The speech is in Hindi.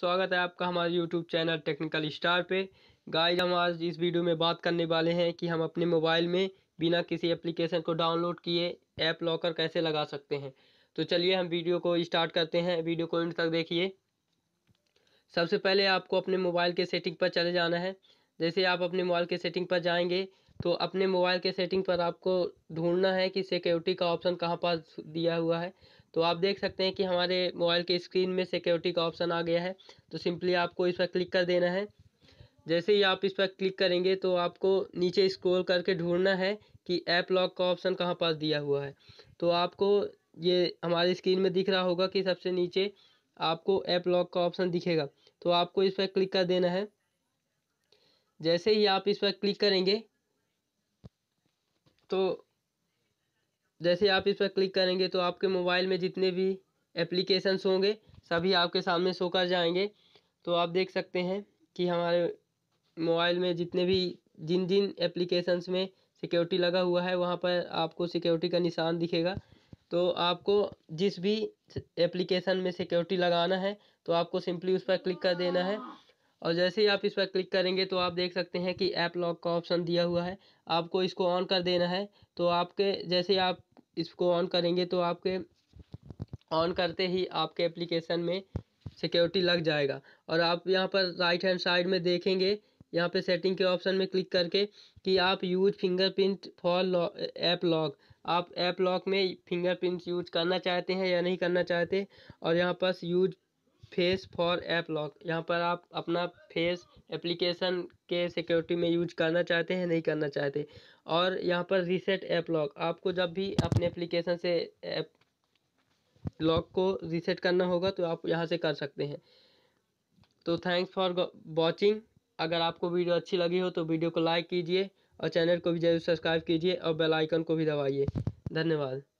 स्वागत है आपका हमारे यूट्यूब चैनल टेक्निकल स्टार पे गाइस हम आज इस वीडियो में बात करने वाले हैं कि हम अपने मोबाइल में बिना किसी एप्लीकेशन को डाउनलोड किए ऐप लॉकर कैसे लगा सकते हैं तो चलिए हम वीडियो को स्टार्ट करते हैं वीडियो को एंड तक देखिए सबसे पहले आपको अपने मोबाइल के सेटिंग पर चले जाना है जैसे आप अपने मोबाइल के सेटिंग पर जाएंगे तो अपने मोबाइल के सेटिंग पर आपको ढूंढना है कि सिक्योरिटी का ऑप्शन कहाँ पर दिया हुआ है तो आप देख सकते हैं कि हमारे मोबाइल के स्क्रीन में सिक्योरिटी का ऑप्शन आ गया है तो सिंपली आपको इस पर क्लिक कर देना है जैसे ही आप इस पर क्लिक करेंगे तो आपको नीचे स्क्रॉल करके ढूंढना है कि ऐप लॉक का ऑप्शन कहाँ पास दिया हुआ है तो आपको ये हमारे स्क्रीन में दिख रहा होगा कि सबसे नीचे आपको ऐप लॉक का ऑप्शन दिखेगा तो आपको इस पर क्लिक कर देना है जैसे ही आप इस पर क्लिक करेंगे तो जैसे आप इस पर क्लिक करेंगे तो आपके मोबाइल में जितने भी एप्लीकेशंस होंगे सभी आपके सामने शो कर जाएंगे तो आप देख सकते हैं कि हमारे मोबाइल में जितने भी जिन जिन एप्लीकेशंस में सिक्योरिटी लगा हुआ है वहाँ पर आपको सिक्योरिटी का निशान दिखेगा तो आपको जिस भी एप्लीकेशन में सिक्योरिटी लगाना है तो आपको सिंपली उस पर क्लिक कर देना है और जैसे ही आप इस पर क्लिक करेंगे तो आप देख सकते हैं कि ऐप लॉक का ऑप्शन दिया हुआ है आपको इसको ऑन कर देना है तो आपके जैसे आप इसको ऑन करेंगे तो आपके ऑन करते ही आपके एप्लीकेशन में सिक्योरिटी लग जाएगा और आप यहाँ पर राइट हैंड साइड में देखेंगे यहाँ पे सेटिंग के ऑप्शन में क्लिक करके कि आप use fingerprint for app lock आप ऐप लॉक में फिंगरप्रिंट यूज करना चाहते हैं या नहीं करना चाहते और यहाँ पर use face for app lock यहाँ पर आप अपना फेस एप्लीकेशन के सिक्योरिटी में यूज करना चाहते हैं नहीं करना चाहते और यहाँ पर रीसेट ऐप लॉक आपको जब भी अपने एप्लीकेशन से ऐप लॉक को रीसेट करना होगा तो आप यहाँ से कर सकते हैं तो थैंक्स फॉर वॉचिंग अगर आपको वीडियो अच्छी लगी हो तो वीडियो को लाइक कीजिए और चैनल को भी जरूर सब्सक्राइब कीजिए और बेलाइकन को भी दबाइए धन्यवाद